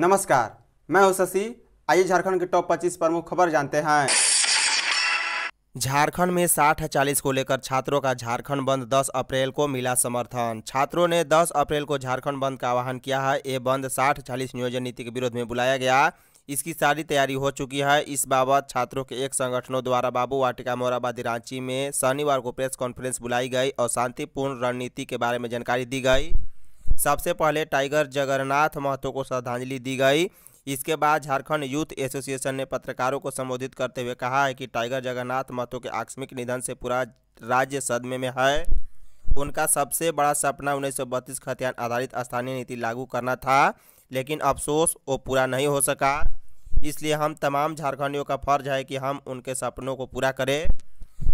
नमस्कार मैं हूं शशि आइए झारखंड के टॉप 25 प्रमुख खबर जानते हैं झारखंड में साठ चालीस को लेकर छात्रों का झारखंड बंद 10 अप्रैल को मिला समर्थन छात्रों ने 10 अप्रैल को झारखंड बंद का आह्वान किया है ये बंद साठ चालीस नियोजन नीति के विरोध में बुलाया गया इसकी सारी तैयारी हो चुकी है इस बाबत छात्रों के एक संगठनों द्वारा बाबू वाटिका मोराबादी रांची में शनिवार को प्रेस कॉन्फ्रेंस बुलाई गई और शांतिपूर्ण रणनीति के बारे में जानकारी दी गई सबसे पहले टाइगर जगन्नाथ महतो को श्रद्धांजलि दी गई इसके बाद झारखंड यूथ एसोसिएशन ने पत्रकारों को संबोधित करते हुए कहा है कि टाइगर जगन्नाथ महतो के आकस्मिक निधन से पूरा राज्य सदमे में है उनका सबसे बड़ा सपना उन्नीस सौ बत्तीस खतियान आधारित स्थानीय नीति लागू करना था लेकिन अफसोस वो पूरा नहीं हो सका इसलिए हम तमाम झारखंडियों का फर्ज है कि हम उनके सपनों को पूरा करें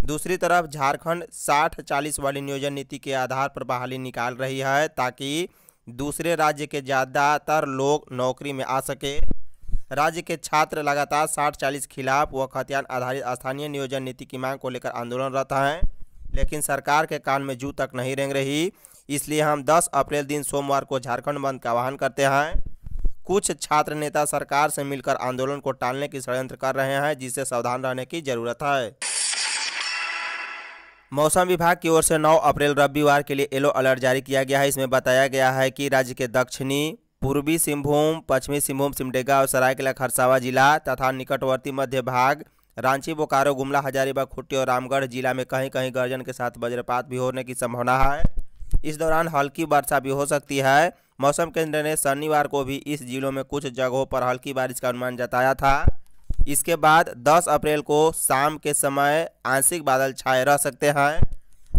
दूसरी तरफ झारखंड साठ चालीस वाली नियोजन नीति के आधार पर बहाली निकाल रही है ताकि दूसरे राज्य के ज़्यादातर लोग नौकरी में आ सके राज्य के छात्र लगातार साठ चालीस खिलाफ व खतियान आधारित स्थानीय नियोजन नीति की मांग को लेकर आंदोलनरत हैं लेकिन सरकार के कान में जू तक नहीं रेंग रही इसलिए हम 10 अप्रैल दिन सोमवार को झारखंड बंद का आह्वान करते हैं कुछ छात्र नेता सरकार से मिलकर आंदोलन को टालने की षडयंत्र कर रहे हैं जिससे सावधान रहने की जरूरत है मौसम विभाग की ओर से 9 अप्रैल रविवार के लिए येलो अलर्ट जारी किया गया है इसमें बताया गया है कि राज्य के दक्षिणी पूर्वी सिंहभूम पश्चिमी सिंहभूम सिमडेगा और सरायकला खरसावा जिला तथा निकटवर्ती मध्य भाग रांची बोकारो गुमला हजारीबाग खुट्टी और रामगढ़ जिला में कहीं कहीं गर्जन के साथ वज्रपात भी होने की संभावना है इस दौरान हल्की वर्षा भी हो सकती है मौसम केंद्र ने शनिवार को भी इस जिलों में कुछ जगहों पर हल्की बारिश का अनुमान जताया था इसके बाद 10 अप्रैल को शाम के समय आंशिक बादल छाए रह सकते हैं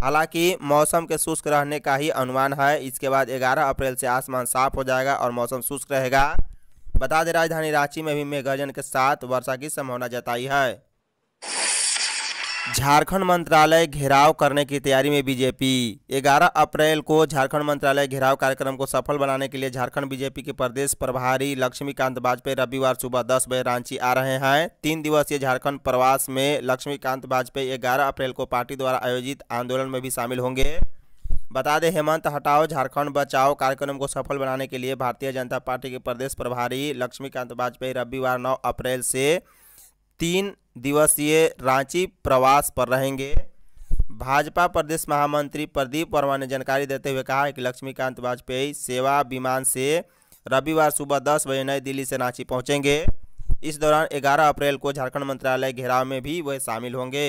हालांकि मौसम के शुष्क रहने का ही अनुमान है इसके बाद 11 अप्रैल से आसमान साफ हो जाएगा और मौसम शुष्क रहेगा बता दें राजधानी रांची में भी मेघ गर्जन के साथ वर्षा की संभावना जताई है झारखंड मंत्रालय घेराव करने की तैयारी में बीजेपी 11 अप्रैल को झारखंड मंत्रालय घेराव कार्यक्रम को सफल बनाने के लिए झारखंड बीजेपी के प्रदेश प्रभारी लक्ष्मीकांत वाजपेयी रविवार सुबह 10 बजे रांची आ रहे हैं तीन दिवसीय झारखंड प्रवास में लक्ष्मीकांत वाजपेयी 11 अप्रैल को पार्टी द्वारा आयोजित आंदोलन में भी शामिल होंगे बता दें हेमंत हटाओ झारखंड बचाओ कार्यक्रम को सफल बनाने के लिए भारतीय जनता पार्टी के प्रदेश प्रभारी लक्ष्मीकांत वाजपेयी रविवार नौ अप्रैल से तीन दिवसीय रांची प्रवास पर रहेंगे भाजपा प्रदेश महामंत्री प्रदीप वर्मा ने जानकारी देते हुए कहा कि लक्ष्मीकांत वाजपेयी सेवा विमान से रविवार सुबह दस बजे नई दिल्ली से रांची पहुंचेंगे इस दौरान 11 अप्रैल को झारखंड मंत्रालय घेराव में भी वे शामिल होंगे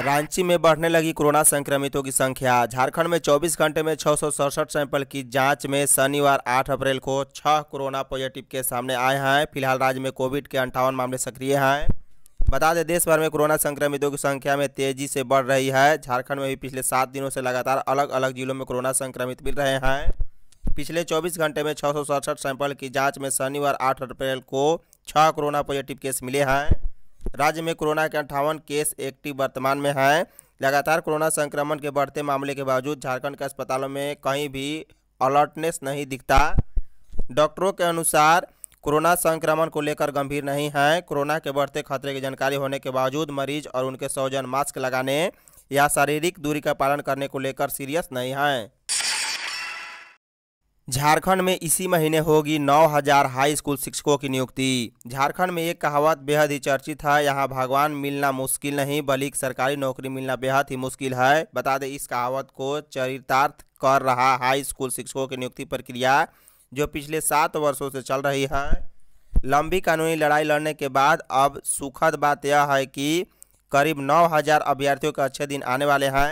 रांची में बढ़ने लगी कोरोना संक्रमितों की संख्या झारखंड में 24 घंटे में छः सैंपल की जांच में शनिवार 8 अप्रैल को छह कोरोना पॉजिटिव के सामने आए हैं फिलहाल राज्य में कोविड के अंठावन मामले सक्रिय हैं बता दें देश भर में कोरोना संक्रमितों की संख्या में तेजी से बढ़ रही है झारखंड में भी पिछले सात दिनों से लगातार अलग अलग जिलों में कोरोना संक्रमित मिल रहे हैं पिछले चौबीस घंटे में छः सैंपल की जाँच में शनिवार आठ अप्रैल को छः कोरोना पॉजिटिव केस मिले हैं राज्य में कोरोना के अंठावन केस एक्टिव वर्तमान में हैं लगातार कोरोना संक्रमण के बढ़ते मामले के बावजूद झारखंड के अस्पतालों में कहीं भी अलर्टनेस नहीं दिखता डॉक्टरों के अनुसार कोरोना संक्रमण को लेकर गंभीर नहीं हैं कोरोना के बढ़ते खतरे की जानकारी होने के बावजूद मरीज और उनके सौजन मास्क लगाने या शारीरिक दूरी का पालन करने को लेकर सीरियस नहीं हैं झारखंड में इसी महीने होगी 9000 हाई स्कूल शिक्षकों की नियुक्ति झारखंड में एक कहावत बेहद ही चर्चित है यहाँ भगवान मिलना मुश्किल नहीं बल्कि सरकारी नौकरी मिलना बेहद ही मुश्किल है बता दें इस कहावत को चरितार्थ कर रहा हाई स्कूल शिक्षकों की नियुक्ति प्रक्रिया जो पिछले सात वर्षों से चल रही है लंबी कानूनी लड़ाई लड़ने के बाद अब सुखद बात यह है कि करीब नौ अभ्यर्थियों के अच्छे दिन आने वाले हैं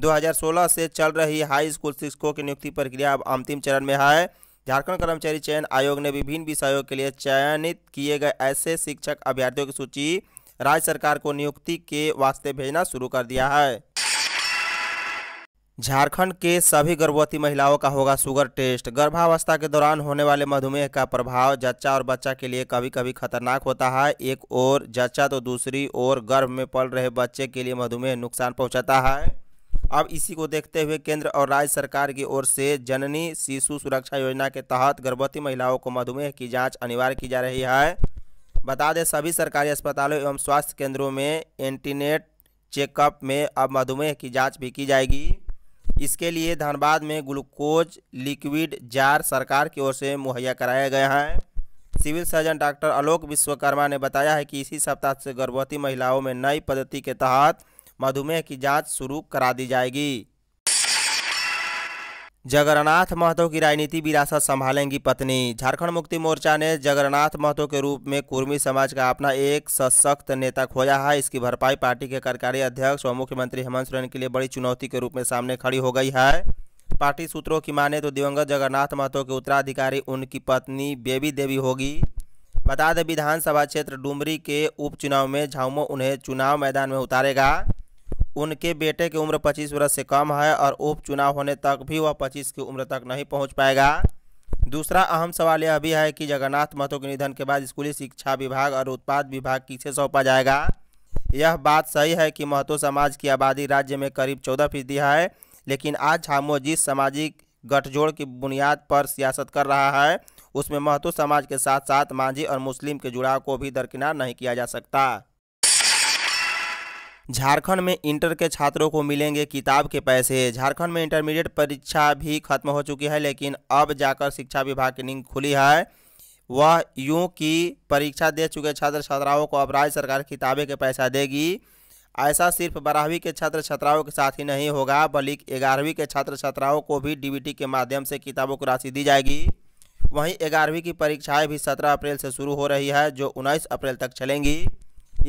2016 से चल रही हाई स्कूल शिक्षकों की नियुक्ति प्रक्रिया अब अंतिम चरण में है झारखंड कर्मचारी चयन आयोग ने विभिन्न विषयों के लिए चयनित किए गए ऐसे शिक्षक अभ्यर्थियों की सूची राज्य सरकार को नियुक्ति के वास्ते भेजना शुरू कर दिया है झारखंड के सभी गर्भवती महिलाओं का होगा शुगर टेस्ट गर्भावस्था के दौरान होने वाले मधुमेह का प्रभाव जच्चा और बच्चा के लिए कभी कभी खतरनाक होता है एक ओर जच्चा तो दूसरी ओर गर्भ में पल रहे बच्चे के लिए मधुमेह नुकसान पहुंचाता है अब इसी को देखते हुए केंद्र और राज्य सरकार की ओर से जननी शिशु सुरक्षा योजना के तहत गर्भवती महिलाओं को मधुमेह की जाँच अनिवार्य की जा रही है बता दें सभी सरकारी अस्पतालों एवं स्वास्थ्य केंद्रों में एंटीनेट चेकअप में अब मधुमेह की जांच भी की जाएगी इसके लिए धनबाद में ग्लूकोज लिक्विड जार सरकार की ओर से मुहैया कराया गया है civil surgeon doctor Alok Vishwakarma ने बताया है कि इसी सप्ताह से गर्भवती महिलाओं में नई पद्धति के तहत मधुमेह की जांच शुरू करा दी जाएगी जगन्नाथ महतो की राजनीति विरासत संभालेंगी पत्नी झारखंड मुक्ति मोर्चा ने जगन्नाथ महतो के रूप में कुर्मी समाज का अपना एक सशक्त नेता खोजा है इसकी भरपाई पार्टी के कार्यकारी अध्यक्ष और मुख्यमंत्री हेमंत सोरेन के लिए बड़ी चुनौती के रूप में सामने खड़ी हो गई है पार्टी सूत्रों की माने तो दिवंगत जगन्नाथ महतो के उत्तराधिकारी उनकी पत्नी बेबी देवी होगी बता दें विधानसभा क्षेत्र डुमरी के उपचुनाव में झाउमो उन्हें चुनाव मैदान में उतारेगा उनके बेटे की उम्र 25 वर्ष से कम है और उपचुनाव होने तक भी वह 25 की उम्र तक नहीं पहुंच पाएगा दूसरा अहम सवाल यह भी है कि जगन्नाथ महतो के निधन के बाद स्कूली शिक्षा विभाग और उत्पाद विभाग किसे सौंपा जाएगा यह बात सही है कि महतो समाज की आबादी राज्य में करीब चौदह फीसदी है लेकिन आज झामो जिस सामाजिक गठजोड़ की बुनियाद पर सियासत कर रहा है उसमें महतो समाज के साथ साथ मांझी और मुस्लिम के जुड़ाव को भी दरकिनार नहीं किया जा सकता झारखंड में इंटर के छात्रों को मिलेंगे किताब के पैसे झारखंड में इंटरमीडिएट परीक्षा भी खत्म हो चुकी है लेकिन अब जाकर शिक्षा विभाग की नींद खुली है वह यूं कि परीक्षा दे चुके छात्र छात्राओं को अब राज्य सरकार किताबें के पैसा देगी ऐसा सिर्फ बारहवीं के छात्र छात्राओं के साथ ही नहीं होगा बल्कि ग्यारहवीं के छात्र छात्राओं को भी डीबीटी के माध्यम से किताबों को राशि दी जाएगी वहीं ग्यारहवीं की परीक्षाएं भी सत्रह अप्रैल से शुरू हो रही है जो उन्नीस अप्रैल तक चलेंगी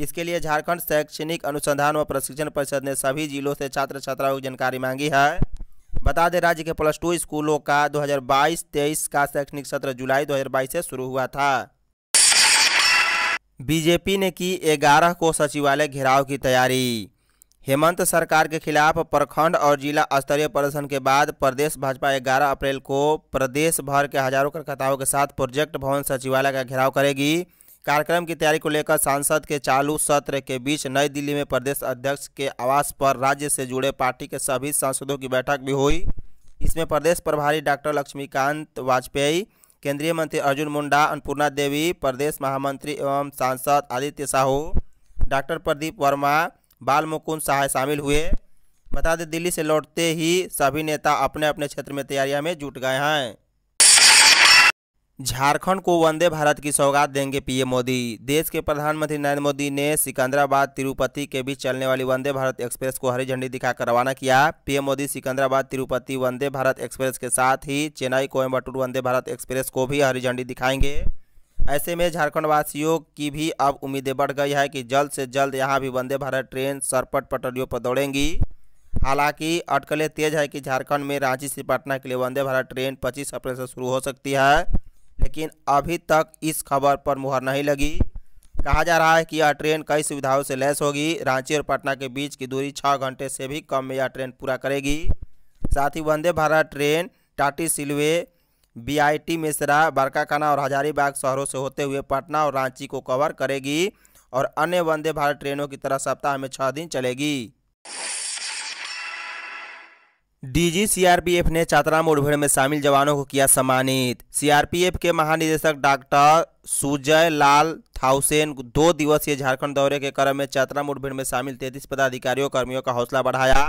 इसके लिए झारखंड शैक्षणिक अनुसंधान व प्रशिक्षण परिषद ने सभी जिलों से छात्र छात्राओं की जानकारी मांगी है बता दें राज्य के प्लस टू स्कूलों का 2022-23 का शैक्षणिक सत्र जुलाई 2022 से शुरू हुआ था बीजेपी ने की 11 को सचिवालय घेराव की तैयारी हेमंत सरकार के खिलाफ प्रखंड और जिला स्तरीय प्रदर्शन के बाद प्रदेश भाजपा 11 अप्रैल को प्रदेश भर के हजारों कार्यकर्ताओं के साथ प्रोजेक्ट भवन सचिवालय का घेराव करेगी कार्यक्रम की तैयारी को लेकर सांसद के चालू सत्र के बीच नई दिल्ली में प्रदेश अध्यक्ष के आवास पर राज्य से जुड़े पार्टी के सभी सांसदों की बैठक भी हुई इसमें प्रदेश प्रभारी डॉक्टर लक्ष्मीकांत वाजपेयी केंद्रीय मंत्री अर्जुन मुंडा अन्नपूर्णा देवी प्रदेश महामंत्री एवं सांसद आदित्य साहू डॉक्टर प्रदीप वर्मा बाल मुकुंद सहाय शामिल हुए बता दें दिल्ली से लौटते ही सभी नेता अपने अपने क्षेत्र में तैयारियां में जुट गए हैं झारखंड को वंदे भारत की सौगात देंगे पीएम मोदी देश के प्रधानमंत्री नरेंद्र मोदी ने सिकंदराबाद तिरुपति के बीच चलने वाली वंदे भारत एक्सप्रेस को हरी झंडी दिखाकर रवाना किया पीएम मोदी सिकंदराबाद तिरुपति वंदे भारत एक्सप्रेस के साथ ही चेन्नई कोयम्बटूर वंदे भारत एक्सप्रेस को भी हरी झंडी दिखाएंगे ऐसे में झारखंडवासियों की भी अब उम्मीदें बढ़ गई है कि जल्द से जल्द यहाँ भी वंदे भारत ट्रेन सरपट पटरियों पर दौड़ेंगी हालांकि अटकलें तेज है कि झारखंड में रांची से पटना के लिए वंदे भारत ट्रेन 25 अप्रैल से शुरू हो सकती है लेकिन अभी तक इस खबर पर मुहर नहीं लगी कहा जा रहा है कि यह ट्रेन कई सुविधाओं से लैस होगी रांची और पटना के बीच की दूरी छः घंटे से भी कम में यह ट्रेन पूरा करेगी साथ ही वंदे भारत ट्रेन टाटी सिलवे बीआईटी मिश्रा बरकाकाना और हजारीबाग शहरों से होते हुए पटना और रांची को कवर करेगी और अन्य वंदे भारत ट्रेनों की तरह सप्ताह में छः दिन चलेगी डीजी सीआरपीएफ ने चातरा मुठभेड़ में शामिल जवानों को किया सम्मानित सीआरपीएफ के महानिदेशक डॉक्टर सुजय लाल थाउसेन दो दिवसीय झारखंड दौरे के क्रम में चातरा मुठभेड़ में शामिल तैतीस पदाधिकारियों कर्मियों का हौसला बढ़ाया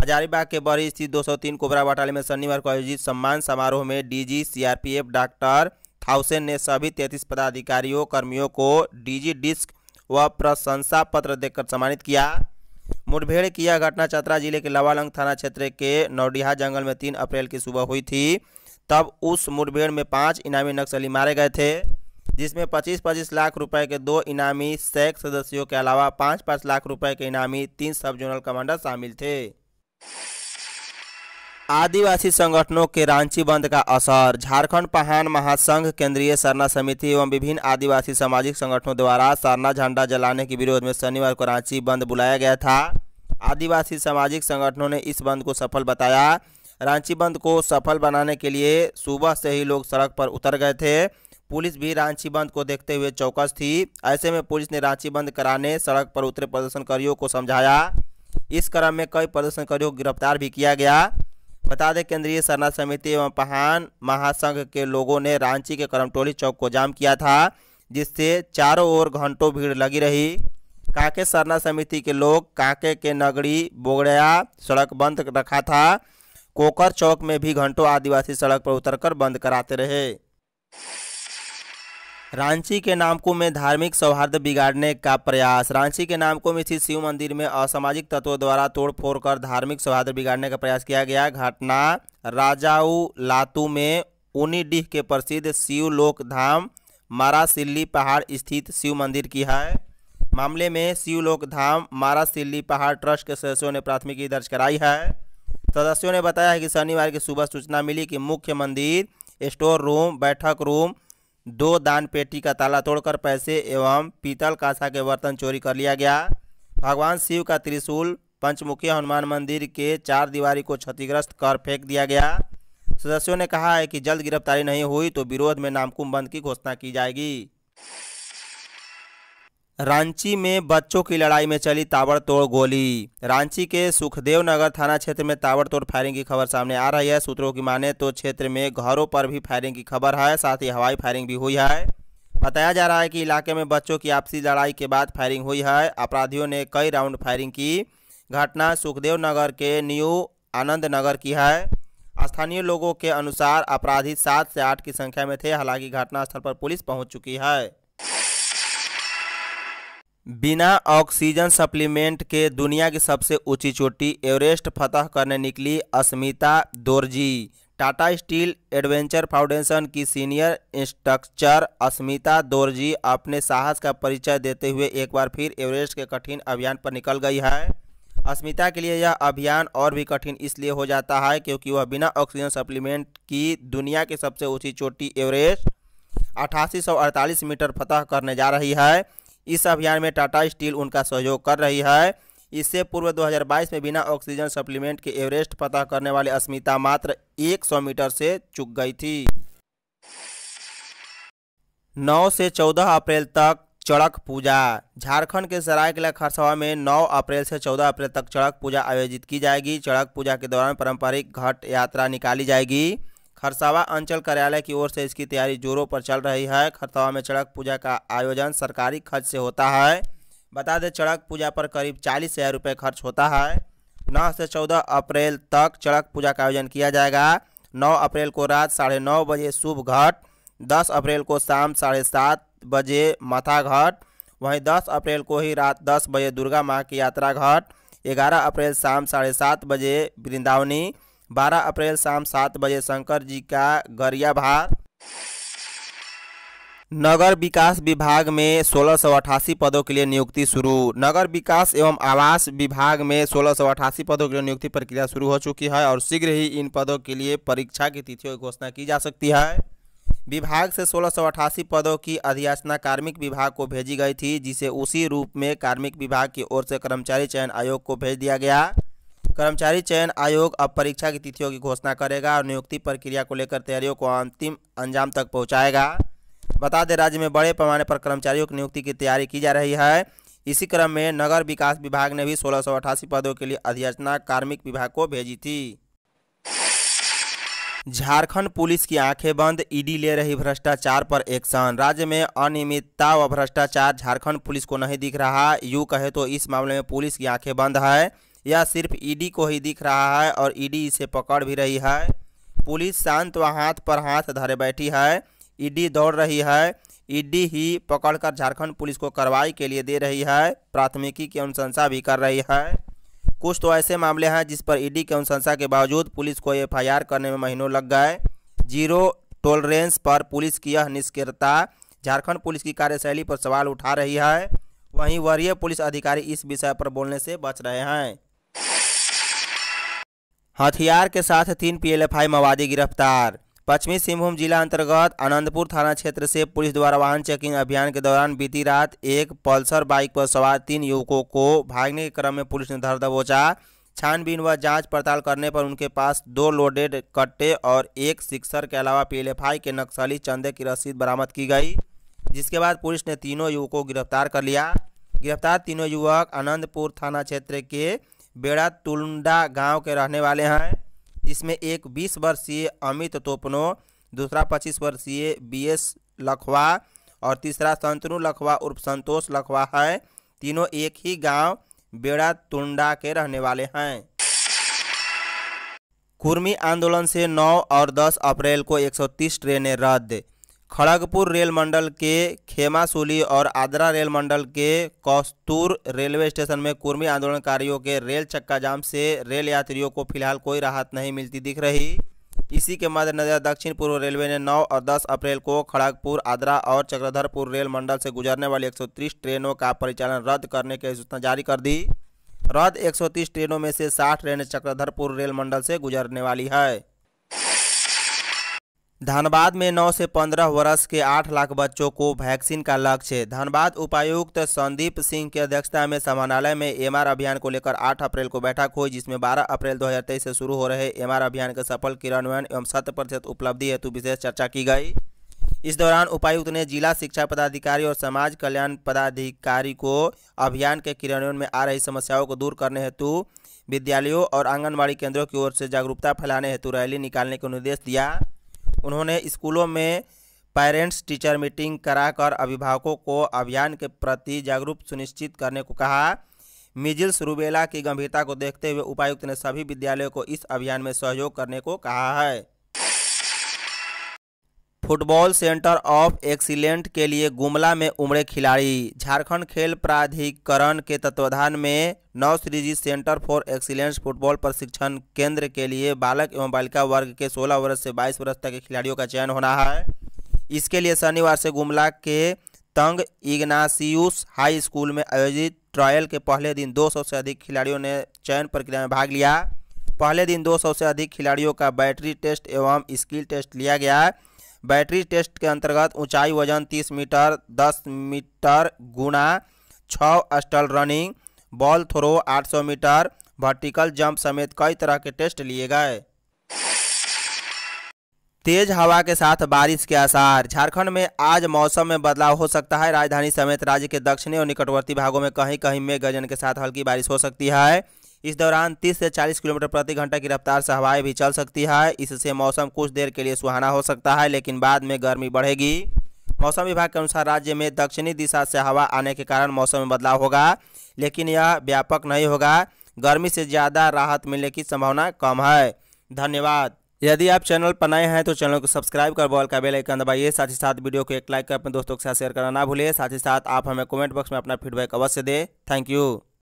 हजारीबाग के बड़ी स्थित 203 कोबरा बटाली में शनिवार को आयोजित सम्मान समारोह में डीजी सीआरपीएफ डॉक्टर थाउसेन ने सभी तैतीस पदाधिकारियों कर्मियों को डीजी डिस्क व प्रशंसा पत्र देकर सम्मानित किया मुठभेड़ की यह घटना चतरा जिले के लवालंग थाना क्षेत्र के नौडिहा जंगल में तीन अप्रैल की सुबह हुई थी तब उस मुठभेड़ में पाँच इनामी नक्सली मारे गए थे जिसमें पच्चीस पच्चीस लाख रुपए के दो इनामी सैक सदस्यों के अलावा पाँच पाँच लाख रुपए के इनामी तीन सब जोनल कमांडर शामिल थे आदिवासी संगठनों के रांची बंद का असर झारखंड पहान महासंघ केंद्रीय सरना समिति एवं विभिन्न आदिवासी सामाजिक संगठनों द्वारा सरना झंडा जलाने के विरोध में शनिवार को रांची बंद बुलाया गया था आदिवासी सामाजिक संगठनों ने इस बंद को सफल बताया रांची बंद को सफल बनाने के लिए सुबह से ही लोग सड़क पर उतर गए थे पुलिस भी रांची बंद को देखते हुए चौकस थी ऐसे में पुलिस ने रांची बंद कराने सड़क पर उतरे प्रदर्शनकारियों को समझाया इस क्रम में कई प्रदर्शनकारियों को गिरफ्तार भी किया गया बता दें केंद्रीय सरना समिति एवं पहान महासंघ के लोगों ने रांची के करमटोली चौक को जाम किया था जिससे चारों ओर घंटों भीड़ लगी रही काके सरना समिति के लोग काके के नगरी बोगड़या सड़क बंद रखा था कोकर चौक में भी घंटों आदिवासी सड़क पर उतरकर बंद कराते रहे रांची के नामकुम में धार्मिक सौहार्द बिगाड़ने का प्रयास रांची के में स्थित शिव मंदिर में असामाजिक तत्वों द्वारा तोड़फोड़ कर धार्मिक सौहार्द बिगाड़ने का प्रयास किया गया घटना राजाऊ लातू में उनीडीह के प्रसिद्ध शिवलोक धाम मारासिल्ली पहाड़ स्थित शिव मंदिर की है मामले में शिवलोक धाम मारासिल्ली पहाड़ ट्रस्ट के सदस्यों ने प्राथमिकी दर्ज कराई है सदस्यों ने बताया है कि शनिवार की सुबह सूचना मिली कि मुख्य मंदिर स्टोर रूम बैठक रूम दो दान पेटी का ताला तोड़कर पैसे एवं पीतल कासा के बर्तन चोरी कर लिया गया भगवान शिव का त्रिशूल पंचमुखी हनुमान मंदिर के चार दीवारी को क्षतिग्रस्त कर फेंक दिया गया सदस्यों ने कहा है कि जल्द गिरफ्तारी नहीं हुई तो विरोध में नामकुम बंद की घोषणा की जाएगी रांची में बच्चों की लड़ाई में चली ताबड़तोड़ गोली रांची के सुखदेव नगर थाना क्षेत्र में ताबड़तोड़ फायरिंग की खबर सामने आ रही है सूत्रों की माने तो क्षेत्र में घरों पर भी फायरिंग की खबर है साथ ही हवाई फायरिंग भी हुई है बताया जा रहा है कि इलाके में बच्चों की आपसी लड़ाई के बाद फायरिंग हुई है अपराधियों ने कई राउंड फायरिंग की घटना सुखदेव नगर के न्यू आनंद नगर की है स्थानीय लोगों के अनुसार अपराधी सात से आठ की संख्या में थे हालांकि घटनास्थल पर पुलिस पहुंच चुकी है बिना ऑक्सीजन सप्लीमेंट के दुनिया की सबसे ऊंची चोटी एवरेस्ट फतह करने निकली Asmita Dorji Tata steel adventure foundation की सीनियर इंस्ट्रक्चर अस्मिता दोरजी अपने साहस का परिचय देते हुए एक बार फिर एवरेस्ट के कठिन अभियान पर निकल गई है अस्मिता के लिए यह अभियान और भी कठिन इसलिए हो जाता है क्योंकि वह बिना ऑक्सीजन सप्लीमेंट की दुनिया की सबसे ऊंची चोटी एवरेस्ट अठासी मीटर फतह करने जा रही है इस अभियान में टाटा स्टील उनका सहयोग कर रही है इससे पूर्व 2022 में बिना ऑक्सीजन सप्लीमेंट के एवरेस्ट पता करने वाली अस्मिता मात्र 100 मीटर से चुक गई थी 9 से 14 अप्रैल तक चड़क पूजा झारखंड के सरायकला खरसवा में 9 अप्रैल से 14 अप्रैल तक चड़क पूजा आयोजित की जाएगी चड़क पूजा के दौरान पारंपरिक घट यात्रा निकाली जाएगी खरसावा अंचल कार्यालय की ओर से इसकी तैयारी जोरों पर चल रही है खरसावा में चड़क पूजा का आयोजन सरकारी खर्च से होता है बता दें चड़क पूजा पर करीब चालीस हज़ार रुपये खर्च होता है नौ से चौदह अप्रैल तक चड़क पूजा का आयोजन किया जाएगा नौ अप्रैल को रात साढ़े नौ बजे शुभ घाट दस अप्रैल को शाम साढ़े सात बजे माथा घाट वहीं दस अप्रैल को ही रात दस बजे दुर्गा माँ की यात्रा घाट ग्यारह अप्रैल शाम साढ़े सात बजे वृंदावनी 12 अप्रैल शाम सात बजे शंकर जी का गरियाभार नगर विकास विभाग में सोलह पदों के लिए नियुक्ति शुरू नगर विकास एवं आवास विभाग में सोलह पदों के लिए नियुक्ति प्रक्रिया शुरू हो चुकी है और शीघ्र ही इन पदों के लिए परीक्षा की तिथियों की घोषणा की जा सकती है विभाग से सोलह पदों की अधियाचना कार्मिक विभाग को भेजी गई थी जिसे उसी रूप में कार्मिक विभाग की ओर से कर्मचारी चयन आयोग को भेज दिया गया कर्मचारी चयन आयोग अब परीक्षा की तिथियों की घोषणा करेगा और नियुक्ति प्रक्रिया को लेकर तैयारियों को अंतिम अंजाम तक पहुँचाएगा बता दें राज्य में बड़े पैमाने पर कर्मचारियों की नियुक्ति की तैयारी की जा रही है इसी क्रम में नगर विकास विभाग ने भी सोलह पदों के लिए अधिसूचना कार्मिक विभाग को भेजी थी झारखंड पुलिस की आंखें बंद ईडी ले रही भ्रष्टाचार पर एक्शन राज्य में अनियमितता व भ्रष्टाचार झारखंड पुलिस को नहीं दिख रहा यू कहे तो इस मामले में पुलिस की आंखें बंद है यह सिर्फ ईडी को ही दिख रहा है और ईडी इसे पकड़ भी रही है पुलिस शांत व हाथ पर हाथ धरे बैठी है ईडी दौड़ रही है ईडी ही पकड़कर झारखंड पुलिस को कार्रवाई के लिए दे रही है प्राथमिकी की अनुशंसा भी कर रही है कुछ तो ऐसे मामले हैं जिस पर ईडी की अनुशंसा के बावजूद पुलिस को एफआईआर करने में महीनों लग गए जीरो टॉलरेंस पर पुलिस की यह निष्क्रियता झारखंड पुलिस की कार्यशैली पर सवाल उठा रही है वहीं वरीय पुलिस अधिकारी इस विषय पर बोलने से बच रहे हैं हथियार के साथ तीन पीएलएफआई माओवादी गिरफ्तार पश्चिमी सिंहभूम जिला अंतर्गत आनंदपुर थाना क्षेत्र से पुलिस द्वारा वाहन चेकिंग अभियान के दौरान बीती रात एक पल्सर बाइक पर सवार तीन युवकों को भागने के क्रम में पुलिस ने धर दबोचा छानबीन व जांच पड़ताल करने पर उनके पास दो लोडेड कट्टे और एक सिक्सर के अलावा पीएलएफआई के नक्सली चंदे की रसीद बरामद की गई जिसके बाद पुलिस ने तीनों युवकों को गिरफ्तार कर लिया गिरफ्तार तीनों युवक आनंदपुर थाना क्षेत्र के बेड़ा तुलडा गांव के रहने वाले हैं जिसमें एक 20 वर्षीय अमित तोपनो दूसरा 25 वर्षीय बी एस लखवा और तीसरा संतनु लखवा उर्फ संतोष लखवा हैं तीनों एक ही गांव बेड़ा तुंडा के रहने वाले हैं कुर्मी आंदोलन से 9 और 10 अप्रैल को 130 ट्रेनें रद्द खड़गपुर रेल मंडल के खेमासोली और आगरा रेल मंडल के कौस्तूर रेलवे स्टेशन में कुर्मी आंदोलनकारियों के रेल चक्का जाम से रेल यात्रियों को फिलहाल कोई राहत नहीं मिलती दिख रही इसी के मद्देनज़र दक्षिण पूर्व रेलवे ने 9 और 10 अप्रैल को खड़गपुर आदरा और चक्रधरपुर रेल मंडल से गुजरने वाली 130 ट्रेनों का परिचालन रद्द करने की सूचना जारी कर दी रद्द 130 ट्रेनों में से 60 ट्रेन चक्रधरपुर रेल मंडल से गुजरने वाली है धनबाद में 9 से 15 वर्ष के 8 लाख बच्चों को वैक्सीन का लक्ष्य धनबाद उपायुक्त संदीप सिंह की अध्यक्षता में समानालय में एमआर अभियान को लेकर 8 अप्रैल को बैठक हुई जिसमें 12 अप्रैल 2023 से शुरू हो रहे एमआर अभियान के सफल क्रियान्वयन एवं शत प्रतिशत उपलब्धि हेतु विशेष चर्चा की गई इस दौरान उपायुक्त ने जिला शिक्षा पदाधिकारी और समाज कल्याण पदाधिकारी को अभियान के क्रियान्वयन में आ रही समस्याओं को दूर करने हेतु विद्यालयों और आंगनबाड़ी केंद्रों की ओर से जागरूकता फैलाने हेतु रैली निकालने का निर्देश दिया उन्होंने स्कूलों में पेरेंट्स टीचर मीटिंग कराकर अभिभावकों को अभियान के प्रति जागरूक सुनिश्चित करने को कहा मिजिल्स रूबेला की गंभीरता को देखते हुए उपायुक्त ने सभी विद्यालयों को इस अभियान में सहयोग करने को कहा है फुटबॉल सेंटर ऑफ एक्सीलेंट के लिए गुमला में उमड़े खिलाड़ी झारखंड खेल प्राधिकरण के तत्वाधान में नौ श्रीजी सेंटर फॉर एक्सीलेंस फुटबॉल प्रशिक्षण केंद्र के लिए बालक एवं बालिका वर्ग के 16 वर्ष से 22 वर्ष तक के खिलाड़ियों का चयन होना है इसके लिए शनिवार से गुमला के तंग इग्नासियूस हाई स्कूल में आयोजित ट्रायल के पहले दिन दो से अधिक खिलाड़ियों ने चयन प्रक्रिया में भाग लिया पहले दिन 200 से अधिक खिलाड़ियों का बैटरी टेस्ट एवं स्किल टेस्ट लिया गया बैटरी टेस्ट के अंतर्गत ऊंचाई वजन 30 मीटर 10 मीटर गुणा छल स्टल running ball throw 800 metre vertical jump समेत कई तरह के टेस्ट लिए गए तेज हवा के साथ बारिश के आसार झारखंड में आज मौसम में बदलाव हो सकता है राजधानी समेत राज्य के दक्षिणी और निकटवर्ती भागों में कहीं कहीं में गजन के साथ हल्की बारिश हो सकती है इस दौरान 30 से 40 किलोमीटर प्रति घंटा की रफ्तार से हवाएं भी चल सकती है इससे मौसम कुछ देर के लिए सुहाना हो सकता है लेकिन बाद में गर्मी बढ़ेगी मौसम विभाग के अनुसार राज्य में दक्षिणी दिशा से हवा आने के कारण मौसम में बदलाव होगा लेकिन यह व्यापक नहीं होगा गर्मी से ज़्यादा राहत मिलने की संभावना कम है धन्यवाद यदि आप चैनल पर नए हैं तो चैनल को सब्सक्राइब कर बॉल का बेल आइकन दबाइए साथ ही साथ वीडियो को एक लाइक कर अपने दोस्तों के साथ शेयर करना ना भूलिए साथ ही साथ आप हमें कमेंट बॉक्स में अपना फीडबैक अवश्य दें थैंक यू